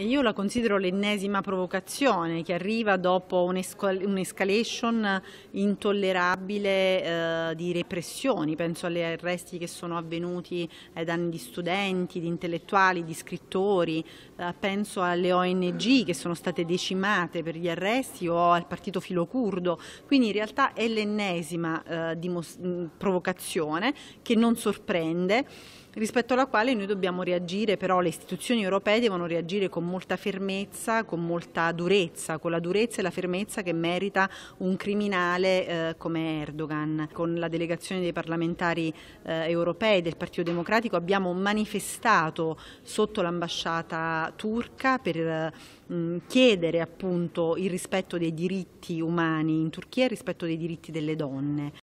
Io la considero l'ennesima provocazione che arriva dopo un'escalation intollerabile eh, di repressioni, penso agli arresti che sono avvenuti ai danni di studenti, di intellettuali, di scrittori, eh, penso alle ONG che sono state decimate per gli arresti o al partito filocurdo, quindi in realtà è l'ennesima eh, provocazione che non sorprende rispetto alla quale noi dobbiamo reagire, però le istituzioni europee devono reagire con molta fermezza, con molta durezza, con la durezza e la fermezza che merita un criminale eh, come Erdogan. Con la delegazione dei parlamentari eh, europei del Partito Democratico abbiamo manifestato sotto l'ambasciata turca per mm, chiedere appunto il rispetto dei diritti umani in Turchia e il rispetto dei diritti delle donne.